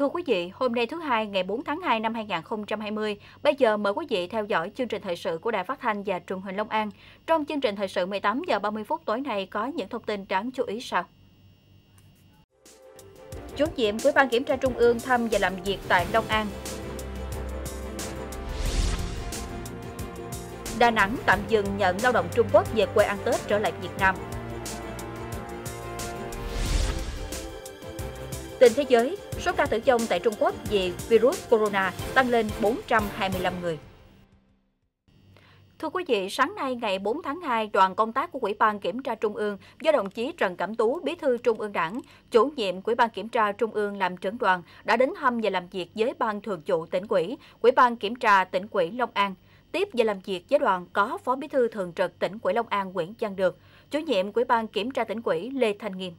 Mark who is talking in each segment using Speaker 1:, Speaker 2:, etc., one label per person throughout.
Speaker 1: Thưa quý vị, hôm nay thứ hai ngày 4 tháng 2 năm 2020, bây giờ mời quý vị theo dõi chương trình thời sự của Đài Phát thanh và Truyền hình Long An. Trong chương trình thời sự 18 giờ 30 phút tối nay có những thông tin đáng chú ý sau. Chủ nhiệm Ủy ban Kiểm tra Trung ương thăm và làm việc tại Long An. Đà Nẵng tạm dừng nhận lao động Trung Quốc về quê ăn Tết trở lại Việt Nam. Trên thế giới, số ca tử vong tại Trung Quốc vì virus corona tăng lên 425 người. Thưa quý vị, sáng nay ngày 4 tháng 2, đoàn công tác của Ủy ban Kiểm tra Trung ương do đồng chí Trần Cẩm Tú, Bí thư Trung ương Đảng, chủ nhiệm Ủy ban Kiểm tra Trung ương làm trưởng đoàn đã đến thăm và làm việc với Ban Thường vụ tỉnh ủy, Ủy ban Kiểm tra tỉnh ủy Long An. Tiếp và làm việc với đoàn có Phó Bí thư Thường trực tỉnh ủy Long An Nguyễn Văn Được, chủ nhiệm Ủy ban Kiểm tra tỉnh ủy Lê Thanh Nghiêm.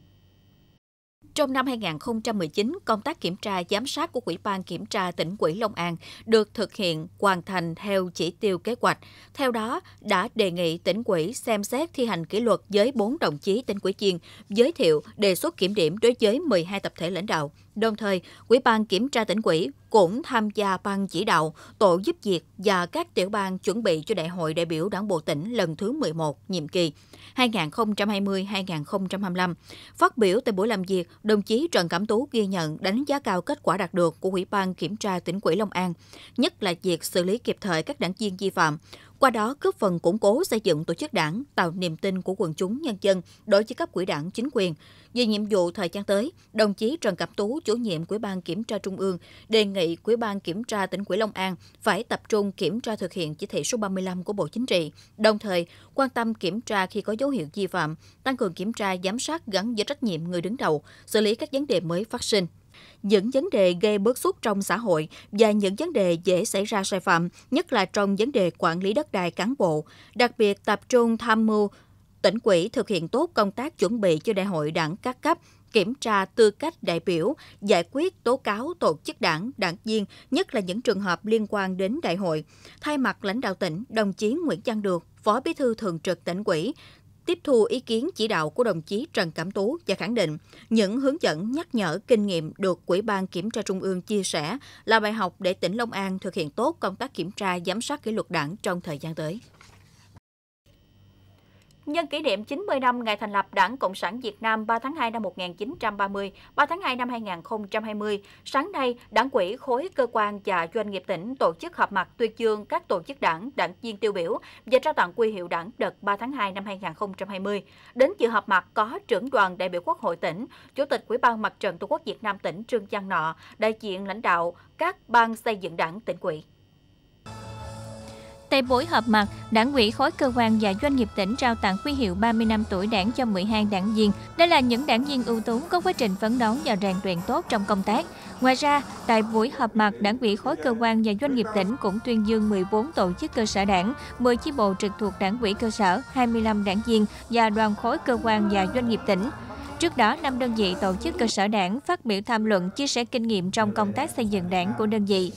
Speaker 1: Trong năm 2019, công tác kiểm tra giám sát của Quỹ ban Kiểm tra tỉnh Quỹ Long An được thực hiện hoàn thành theo chỉ tiêu kế hoạch. Theo đó, đã đề nghị tỉnh Quỹ xem xét thi hành kỷ luật với 4 đồng chí tỉnh Quỹ Chiên, giới thiệu đề xuất kiểm điểm đối với 12 tập thể lãnh đạo. Đồng thời, Ủy ban Kiểm tra tỉnh ủy cũng tham gia ban chỉ đạo, tổ giúp việc và các tiểu ban chuẩn bị cho Đại hội đại biểu Đảng bộ tỉnh lần thứ 11 nhiệm kỳ 2020-2025. Phát biểu tại buổi làm việc, đồng chí Trần Cẩm Tú ghi nhận đánh giá cao kết quả đạt được của Ủy ban Kiểm tra tỉnh ủy Long An, nhất là việc xử lý kịp thời các đảng viên vi phạm qua đó góp phần củng cố xây dựng tổ chức đảng, tạo niềm tin của quần chúng nhân dân đối với cấp quỹ đảng chính quyền. Về nhiệm vụ thời gian tới, đồng chí Trần Cẩm Tú, chủ nhiệm Ủy ban Kiểm tra Trung ương, đề nghị Ủy ban Kiểm tra tỉnh Quỹ Long An phải tập trung kiểm tra thực hiện chỉ thị số 35 của Bộ Chính trị, đồng thời quan tâm kiểm tra khi có dấu hiệu vi phạm, tăng cường kiểm tra giám sát gắn với trách nhiệm người đứng đầu, xử lý các vấn đề mới phát sinh những vấn đề gây bức xúc trong xã hội và những vấn đề dễ xảy ra sai phạm, nhất là trong vấn đề quản lý đất đai cán bộ, đặc biệt tập trung tham mưu tỉnh quỹ thực hiện tốt công tác chuẩn bị cho đại hội đảng các cấp, kiểm tra tư cách đại biểu, giải quyết tố cáo tổ chức đảng, đảng viên, nhất là những trường hợp liên quan đến đại hội. Thay mặt lãnh đạo tỉnh, đồng chí Nguyễn Văn Được, Phó Bí thư Thường trực tỉnh ủy, tiếp thu ý kiến chỉ đạo của đồng chí Trần Cẩm Tú và khẳng định những hướng dẫn nhắc nhở kinh nghiệm được Ủy ban Kiểm tra Trung ương chia sẻ là bài học để tỉnh Long An thực hiện tốt công tác kiểm tra giám sát kỷ luật đảng trong thời gian tới. Nhân kỷ niệm 90 năm ngày thành lập Đảng Cộng sản Việt Nam 3 tháng 2 năm 1930, 3 tháng 2 năm 2020, sáng nay, Đảng quỹ khối cơ quan và doanh nghiệp tỉnh tổ chức họp mặt tuyên dương các tổ chức đảng, đảng viên tiêu biểu và trao tặng quy hiệu đảng đợt 3 tháng 2 năm 2020. Đến dự họp mặt có trưởng đoàn đại biểu Quốc hội tỉnh, Chủ tịch Ủy ban Mặt trận Tổ quốc Việt Nam tỉnh Trương Giang Nọ, đại diện lãnh đạo các ban xây dựng đảng tỉnh quỹ.
Speaker 2: Tại buổi họp mặt, Đảng ủy khối cơ quan và doanh nghiệp tỉnh trao tặng huy hiệu 30 năm tuổi Đảng cho 12 đảng viên. Đây là những đảng viên ưu tú có quá trình phấn đấu và rèn luyện tốt trong công tác. Ngoài ra, tại buổi họp mặt, Đảng ủy khối cơ quan và doanh nghiệp tỉnh cũng tuyên dương 14 tổ chức cơ sở đảng, 10 chi bộ trực thuộc Đảng ủy cơ sở, 25 đảng viên và đoàn khối cơ quan và doanh nghiệp tỉnh. Trước đó, năm đơn vị tổ chức cơ sở đảng phát biểu tham luận chia sẻ kinh nghiệm trong công tác xây dựng đảng của đơn vị.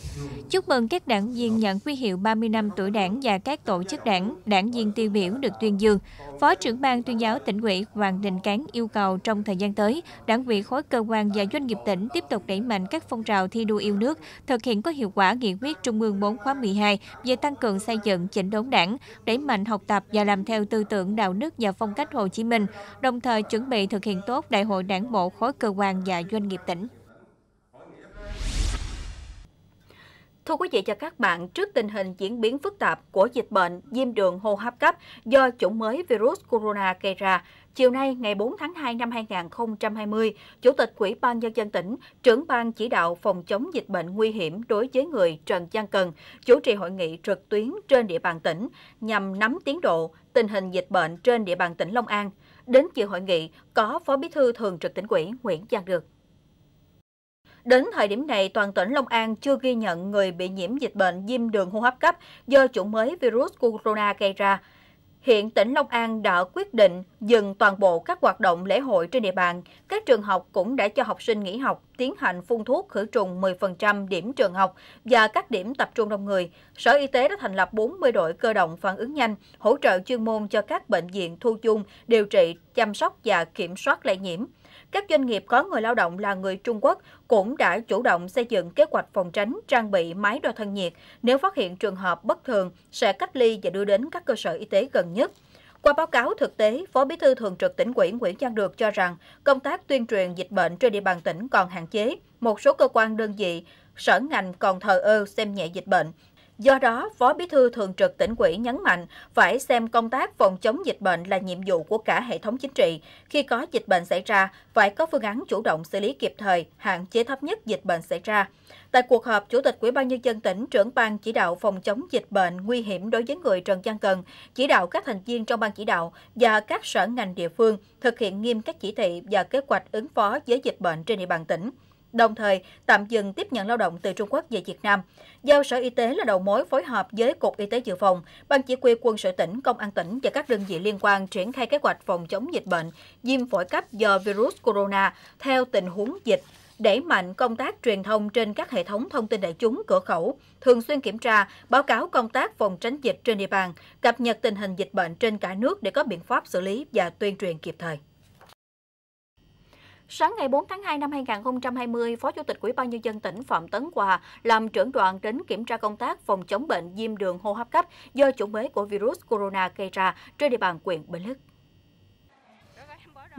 Speaker 2: Chúc mừng các đảng viên nhận huy hiệu 30 năm tuổi đảng và các tổ chức đảng, đảng viên tiêu biểu được tuyên dương. Phó trưởng ban tuyên giáo tỉnh ủy Hoàng Đình Cán yêu cầu trong thời gian tới, đảng ủy khối cơ quan và doanh nghiệp tỉnh tiếp tục đẩy mạnh các phong trào thi đua yêu nước, thực hiện có hiệu quả nghị quyết Trung ương 4 khóa 12 về tăng cường xây dựng chỉnh đốn đảng, đẩy mạnh học tập và làm theo tư tưởng đạo đức và phong cách Hồ Chí Minh, đồng thời chuẩn bị thực hiện tốt tốt Đại hội Đảng bộ khối cơ quan và doanh nghiệp tỉnh. Thưa quý vị và các bạn, trước tình
Speaker 1: hình diễn biến phức tạp của dịch bệnh viêm đường hô hấp cấp do chủng mới virus corona gây ra, chiều nay ngày 4 tháng 2 năm 2020, Chủ tịch Quỹ ban Nhân dân tỉnh, trưởng ban chỉ đạo phòng chống dịch bệnh nguy hiểm đối với người Trần Giang Cần, chủ trì hội nghị trực tuyến trên địa bàn tỉnh nhằm nắm tiến độ tình hình dịch bệnh trên địa bàn tỉnh Long An – Đến dự hội nghị có Phó Bí thư Thường trực tỉnh ủy Nguyễn Giang Được. Đến thời điểm này, toàn tỉnh Long An chưa ghi nhận người bị nhiễm dịch bệnh viêm đường hô hấp cấp do chủng mới virus corona gây ra. Hiện tỉnh Long An đã quyết định dừng toàn bộ các hoạt động lễ hội trên địa bàn. Các trường học cũng đã cho học sinh nghỉ học, tiến hành phun thuốc khử trùng 10% điểm trường học và các điểm tập trung đông người. Sở Y tế đã thành lập 40 đội cơ động phản ứng nhanh, hỗ trợ chuyên môn cho các bệnh viện thu dung, điều trị, chăm sóc và kiểm soát lây nhiễm. Các doanh nghiệp có người lao động là người Trung Quốc cũng đã chủ động xây dựng kế hoạch phòng tránh, trang bị máy đo thân nhiệt. Nếu phát hiện trường hợp bất thường, sẽ cách ly và đưa đến các cơ sở y tế gần nhất. Qua báo cáo thực tế, Phó Bí thư Thường trực tỉnh ủy Nguyễn Giang Được cho rằng công tác tuyên truyền dịch bệnh trên địa bàn tỉnh còn hạn chế, một số cơ quan đơn vị, sở ngành còn thờ ơ xem nhẹ dịch bệnh. Do đó, Phó Bí thư Thường trực tỉnh ủy nhấn mạnh phải xem công tác phòng chống dịch bệnh là nhiệm vụ của cả hệ thống chính trị. Khi có dịch bệnh xảy ra, phải có phương án chủ động xử lý kịp thời, hạn chế thấp nhất dịch bệnh xảy ra. Tại cuộc họp, Chủ tịch Ủy ban nhân dân tỉnh, trưởng ban chỉ đạo phòng chống dịch bệnh nguy hiểm đối với người Trần Văn Cần, chỉ đạo các thành viên trong ban chỉ đạo và các sở ngành địa phương thực hiện nghiêm các chỉ thị và kế hoạch ứng phó với dịch bệnh trên địa bàn tỉnh đồng thời tạm dừng tiếp nhận lao động từ Trung Quốc về Việt Nam. Giao Sở Y tế là đầu mối phối hợp với Cục Y tế Dự phòng, Ban Chỉ huy Quân sự tỉnh, Công an tỉnh và các đơn vị liên quan triển khai kế hoạch phòng chống dịch bệnh viêm phổi cấp do virus corona theo tình huống dịch đẩy mạnh công tác truyền thông trên các hệ thống thông tin đại chúng cửa khẩu, thường xuyên kiểm tra, báo cáo công tác phòng tránh dịch trên địa bàn, cập nhật tình hình dịch bệnh trên cả nước để có biện pháp xử lý và tuyên truyền kịp thời. Sáng ngày 4 tháng 2 năm 2020, Phó Chủ tịch Ủy ban Nhân dân tỉnh Phạm Tấn Hòa làm trưởng đoàn đến kiểm tra công tác phòng chống bệnh viêm đường hô hấp cấp do chủng mới của virus corona gây ra trên địa bàn huyện Bình Lức.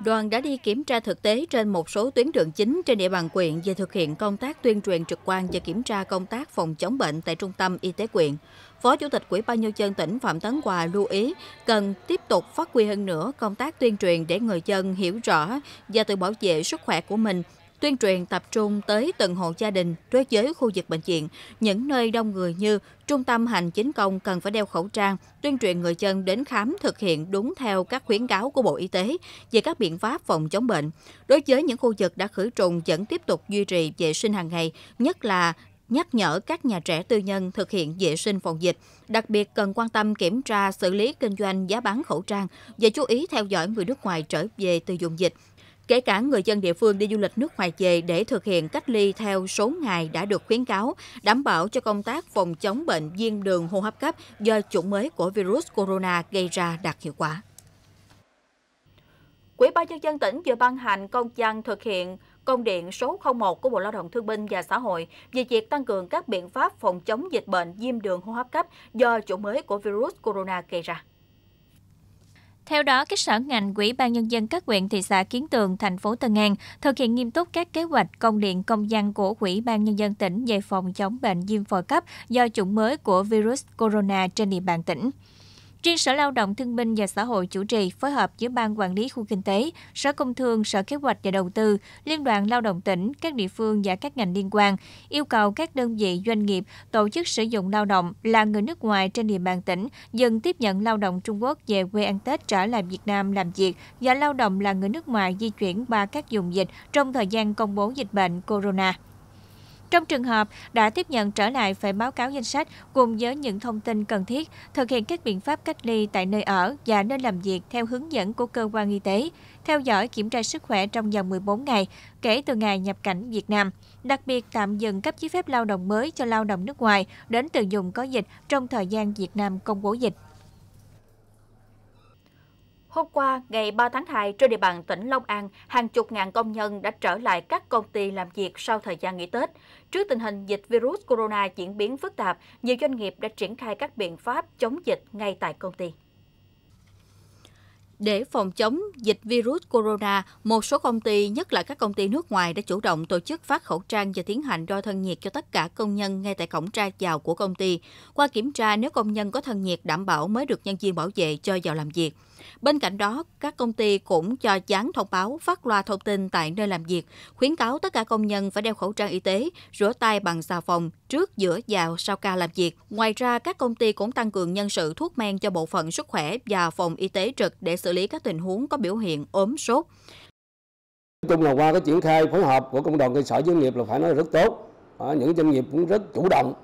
Speaker 1: Đoàn đã đi kiểm tra thực tế trên một số tuyến đường chính trên địa bàn quyện về thực hiện công tác tuyên truyền trực quan và kiểm tra công tác phòng chống bệnh tại Trung tâm Y tế quyện. Phó Chủ tịch Ủy ban Nhân dân tỉnh Phạm Tấn Hòa lưu ý cần tiếp tục phát huy hơn nữa công tác tuyên truyền để người dân hiểu rõ và tự bảo vệ sức khỏe của mình, tuyên truyền tập trung tới từng hộ gia đình đối với khu vực bệnh viện, những nơi đông người như trung tâm hành chính công cần phải đeo khẩu trang, tuyên truyền người dân đến khám thực hiện đúng theo các khuyến cáo của Bộ Y tế về các biện pháp phòng chống bệnh. Đối với những khu vực đã khử trùng vẫn tiếp tục duy trì vệ sinh hàng ngày, nhất là nhắc nhở các nhà trẻ tư nhân thực hiện vệ sinh phòng dịch, đặc biệt cần quan tâm kiểm tra xử lý kinh doanh giá bán khẩu trang và chú ý theo dõi người nước ngoài trở về từ dùng dịch. Kể cả người dân địa phương đi du lịch nước ngoài về để thực hiện cách ly theo số ngày đã được khuyến cáo, đảm bảo cho công tác phòng chống bệnh viêm đường hô hấp cấp do chủng mới của virus corona gây ra đạt hiệu quả. Quỹ ban nhân dân tỉnh vừa ban hành công văn thực hiện công điện số 01 của Bộ Lao động Thương binh và Xã hội về việc tăng cường các biện pháp phòng chống dịch bệnh viêm đường hô hấp cấp do chủng mới của virus corona gây ra.
Speaker 2: Theo đó, các sở ngành, quỹ ban nhân dân các huyện, thị xã Kiến Tường, thành phố Tân An thực hiện nghiêm túc các kế hoạch, công điện, công dân của quỹ ban nhân dân tỉnh về phòng chống bệnh viêm phổi cấp do chủng mới của virus corona trên địa bàn tỉnh. Riêng Sở Lao động Thương binh và Xã hội chủ trì phối hợp với Ban Quản lý Khu Kinh tế, Sở Công Thương, Sở Kế hoạch và Đầu tư, Liên đoàn Lao động tỉnh, các địa phương và các ngành liên quan yêu cầu các đơn vị doanh nghiệp tổ chức sử dụng lao động là người nước ngoài trên địa bàn tỉnh dừng tiếp nhận lao động Trung Quốc về quê ăn Tết trở lại Việt Nam làm việc và lao động là người nước ngoài di chuyển qua các vùng dịch trong thời gian công bố dịch bệnh corona. Trong trường hợp đã tiếp nhận trở lại phải báo cáo danh sách cùng với những thông tin cần thiết, thực hiện các biện pháp cách ly tại nơi ở và nơi làm việc theo hướng dẫn của cơ quan y tế, theo dõi kiểm tra sức khỏe trong vòng 14 ngày kể từ ngày nhập cảnh Việt Nam, đặc biệt tạm dừng cấp giấy phép lao động mới cho lao động nước ngoài đến từ vùng có dịch trong thời gian Việt Nam công bố dịch. Hôm qua,
Speaker 1: ngày 3 tháng 2, trên địa bàn tỉnh Long An, hàng chục ngàn công nhân đã trở lại các công ty làm việc sau thời gian nghỉ Tết. Trước tình hình dịch virus corona diễn biến phức tạp, nhiều doanh nghiệp đã triển khai các biện pháp chống dịch ngay tại công ty. Để phòng chống dịch virus corona, một số công ty, nhất là các công ty nước ngoài đã chủ động tổ chức phát khẩu trang và tiến hành đo thân nhiệt cho tất cả công nhân ngay tại cổng ra vào của công ty. Qua kiểm tra, nếu công nhân có thân nhiệt đảm bảo mới được nhân viên bảo vệ cho vào làm việc. Bên cạnh đó, các công ty cũng cho dán thông báo phát loa thông tin tại nơi làm việc, khuyến cáo tất cả công nhân phải đeo khẩu trang y tế, rửa tay bằng xà phòng trước, giữa và sau ca làm việc. Ngoài ra, các công ty cũng tăng cường nhân sự thuốc men cho bộ phận sức khỏe và phòng y tế trực để xử lý các tình huống có biểu hiện ốm sốt. Nói chung là qua cái triển khai phối hợp của công đoàn cơ sở doanh nghiệp là phải nói rất tốt. Những doanh nghiệp cũng rất chủ động.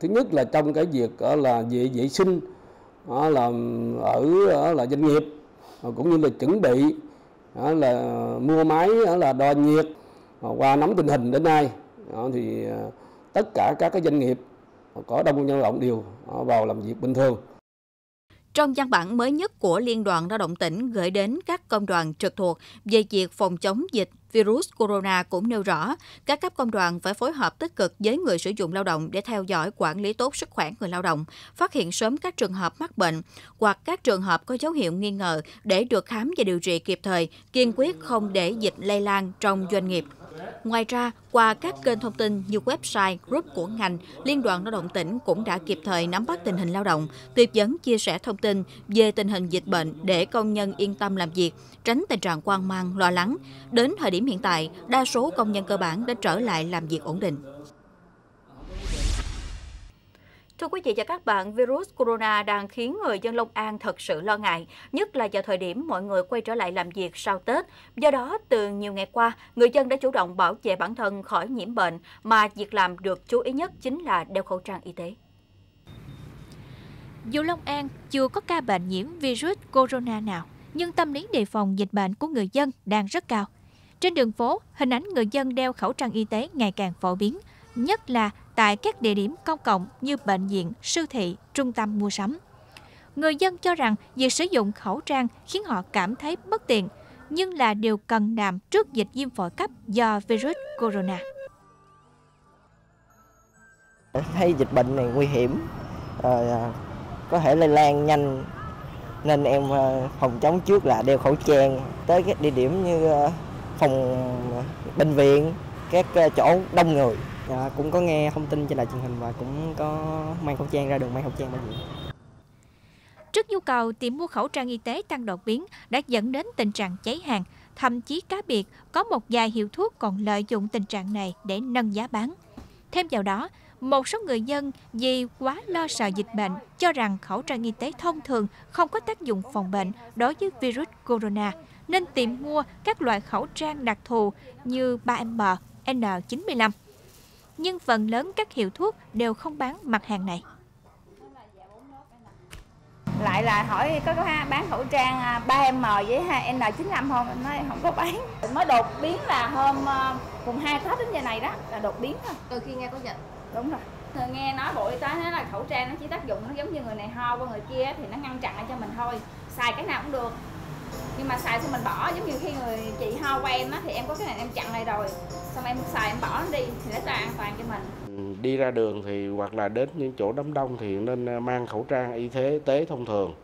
Speaker 1: Thứ nhất là trong cái việc là vệ vệ sinh đó là ở là doanh nghiệp cũng như là chuẩn bị đó là mua máy đó là đo nhiệt qua nắm tình hình đến nay đó thì à, tất cả các cái doanh nghiệp có đông công nhân lao động đều à, vào làm việc bình thường trong văn bản mới nhất của Liên đoàn Lao động tỉnh gửi đến các công đoàn trực thuộc về việc phòng chống dịch virus corona cũng nêu rõ, các cấp công đoàn phải phối hợp tích cực với người sử dụng lao động để theo dõi quản lý tốt sức khỏe người lao động, phát hiện sớm các trường hợp mắc bệnh hoặc các trường hợp có dấu hiệu nghi ngờ để được khám và điều trị kịp thời, kiên quyết không để dịch lây lan trong doanh nghiệp. Ngoài ra, qua các kênh thông tin như website, group của ngành, Liên đoàn Lao động tỉnh cũng đã kịp thời nắm bắt tình hình lao động, tiếp dẫn chia sẻ thông tin về tình hình dịch bệnh để công nhân yên tâm làm việc, tránh tình trạng quan mang, lo lắng. Đến thời điểm hiện tại, đa số công nhân cơ bản đã trở lại làm việc ổn định. Thưa quý vị và các bạn, virus corona đang khiến người dân Long An thật sự lo ngại, nhất là vào thời điểm mọi người quay trở lại làm việc sau Tết. Do đó, từ nhiều ngày qua, người dân đã chủ động bảo vệ bản thân khỏi nhiễm bệnh, mà việc làm được chú ý nhất chính là đeo khẩu trang y tế.
Speaker 2: Dù Long An chưa có ca bệnh nhiễm virus corona nào, nhưng tâm lý đề phòng dịch bệnh của người dân đang rất cao. Trên đường phố, hình ảnh người dân đeo khẩu trang y tế ngày càng phổ biến, nhất là tại các địa điểm công cộng như bệnh viện, siêu thị, trung tâm mua sắm. Người dân cho rằng việc sử dụng khẩu trang khiến họ cảm thấy bất tiện, nhưng là điều cần làm trước dịch viêm phổi cấp do virus corona. Thấy dịch bệnh này nguy hiểm, à, có thể lây lan nhanh nên em à, phòng chống trước là đeo khẩu trang tới các địa điểm như à, phòng bệnh viện các
Speaker 1: chỗ đông người dạ, cũng có nghe thông tin trên đài truyền hình và cũng có mang khẩu trang ra đường mang khẩu
Speaker 2: trang bảo vệ Trước nhu cầu tìm mua khẩu trang y tế tăng đột biến đã dẫn đến tình trạng cháy hàng, thậm chí cá biệt có một vài hiệu thuốc còn lợi dụng tình trạng này để nâng giá bán. Thêm vào đó, một số người dân vì quá lo sợ dịch bệnh cho rằng khẩu trang y tế thông thường không có tác dụng phòng bệnh đối với virus corona nên tìm mua các loại khẩu trang đặc thù như 3M, N95 nhưng phần lớn các hiệu thuốc đều không bán mặt hàng này.
Speaker 1: Lại là hỏi có, có bán khẩu trang 3M à, với 2N95 không? Em nói không có bán. Mới đột biến là hôm cùng à, 2 Tết đến giờ này đó là đột biến thôi. Từ khi nghe có dịch. Đúng rồi. Người nghe nói Bộ Y tế nói là khẩu trang nó chỉ tác dụng nó giống như người này ho qua người kia thì nó ngăn chặn lại cho mình thôi. Xài cái nào cũng được, nhưng mà
Speaker 2: xài xong mình bỏ giống như khi người chị ho của em á thì em có cái này em chặn này rồi xong em xài em bỏ nó đi thì nó sẽ an toàn cho mình
Speaker 1: ừ, đi ra đường thì hoặc là đến những chỗ đám đông thì nên à, mang khẩu trang y tế tế thông thường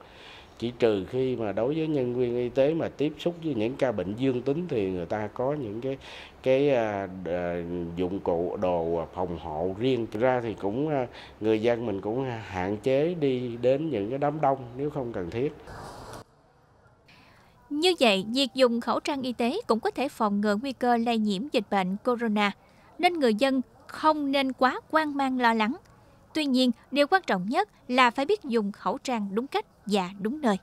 Speaker 1: chỉ trừ khi mà đối với nhân viên y tế mà tiếp xúc với những ca bệnh dương tính thì người ta có những cái cái à, à, dụng cụ đồ à, phòng hộ riêng ra thì cũng à, người dân mình cũng hạn chế đi đến những cái đám đông nếu không cần thiết
Speaker 2: như vậy, việc dùng khẩu trang y tế cũng có thể phòng ngừa nguy cơ lây nhiễm dịch bệnh corona, nên người dân không nên quá quan mang lo lắng. Tuy nhiên, điều quan trọng nhất là phải biết dùng khẩu trang đúng cách và đúng nơi.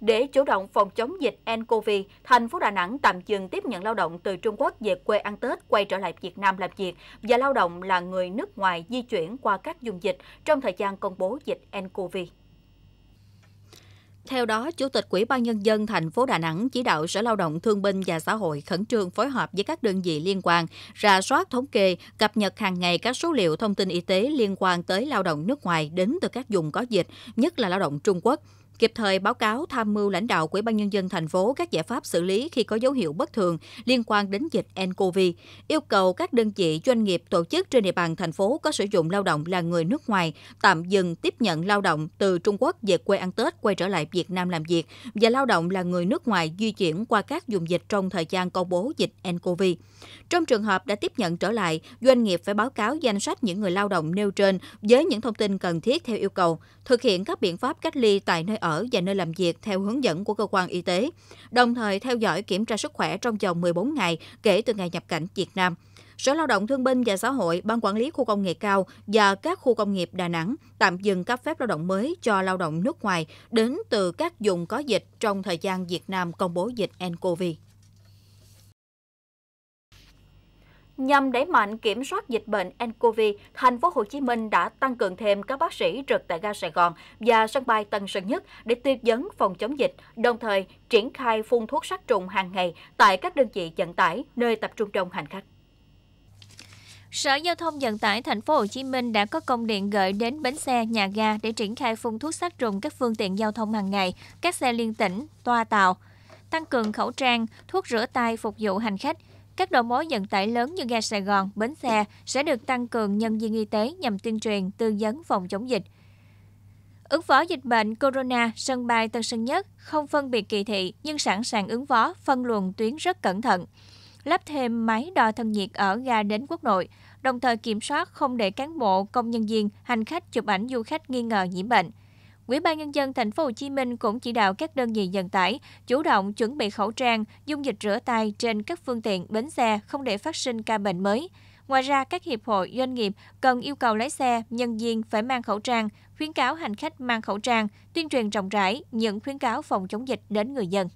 Speaker 1: Để chủ động phòng chống dịch nCoV, thành phố Đà Nẵng tạm dừng tiếp nhận lao động từ Trung Quốc về quê ăn Tết quay trở lại Việt Nam làm việc và lao động là người nước ngoài di chuyển qua các vùng dịch trong thời gian công bố dịch nCoV. Theo đó, Chủ tịch Ủy ban Nhân dân thành phố Đà Nẵng chỉ đạo Sở Lao động Thương binh và Xã hội khẩn trương phối hợp với các đơn vị liên quan, ra soát thống kê, cập nhật hàng ngày các số liệu thông tin y tế liên quan tới lao động nước ngoài đến từ các vùng có dịch, nhất là lao động Trung Quốc kịp thời báo cáo tham mưu lãnh đạo của Ủy ban nhân dân thành phố các giải pháp xử lý khi có dấu hiệu bất thường liên quan đến dịch nCoV, yêu cầu các đơn vị doanh nghiệp tổ chức trên địa bàn thành phố có sử dụng lao động là người nước ngoài tạm dừng tiếp nhận lao động từ Trung Quốc về quê ăn Tết quay trở lại Việt Nam làm việc và lao động là người nước ngoài di chuyển qua các vùng dịch trong thời gian công bố dịch nCoV. Trong trường hợp đã tiếp nhận trở lại, doanh nghiệp phải báo cáo danh sách những người lao động nêu trên với những thông tin cần thiết theo yêu cầu, thực hiện các biện pháp cách ly tại nơi ở và nơi làm việc theo hướng dẫn của cơ quan y tế, đồng thời theo dõi kiểm tra sức khỏe trong vòng 14 ngày kể từ ngày nhập cảnh Việt Nam. Sở Lao động Thương binh và Xã hội, Ban Quản lý Khu công nghệ cao và các khu công nghiệp Đà Nẵng tạm dừng cấp phép lao động mới cho lao động nước ngoài đến từ các vùng có dịch trong thời gian Việt Nam công bố dịch nCoV. Nhằm đẩy mạnh kiểm soát dịch bệnh nCoV, thành phố Hồ Chí Minh đã tăng cường thêm các bác sĩ trực tại ga Sài Gòn và sân bay Tân Sơn Nhất để tuyên vấn phòng chống dịch, đồng thời triển khai phun thuốc sát trùng hàng ngày tại các đơn vị vận tải nơi tập trung đông hành khách.
Speaker 2: Sở Giao thông Vận tải Thành phố Hồ Chí Minh đã có công điện gửi đến bến xe, nhà ga để triển khai phun thuốc sát trùng các phương tiện giao thông hàng ngày, các xe liên tỉnh, toa tàu, tăng cường khẩu trang, thuốc rửa tay phục vụ hành khách, các đầu mối vận tải lớn như ga Sài Gòn, bến xe sẽ được tăng cường nhân viên y tế nhằm tuyên truyền, tư vấn phòng chống dịch. Ứng phó dịch bệnh corona, sân bay Tân Sơn Nhất không phân biệt kỳ thị nhưng sẵn sàng ứng phó, phân luồng tuyến rất cẩn thận. Lắp thêm máy đo thân nhiệt ở ga đến quốc nội, đồng thời kiểm soát không để cán bộ, công nhân viên, hành khách chụp ảnh du khách nghi ngờ nhiễm bệnh. Ủy ban nhân dân thành phố Hồ Chí Minh cũng chỉ đạo các đơn vị vận tải chủ động chuẩn bị khẩu trang, dung dịch rửa tay trên các phương tiện bến xe không để phát sinh ca bệnh mới. Ngoài ra, các hiệp hội doanh nghiệp cần yêu cầu lái xe, nhân viên phải mang khẩu trang, khuyến cáo hành khách mang khẩu trang, tuyên truyền rộng rãi những khuyến cáo phòng chống dịch đến người dân.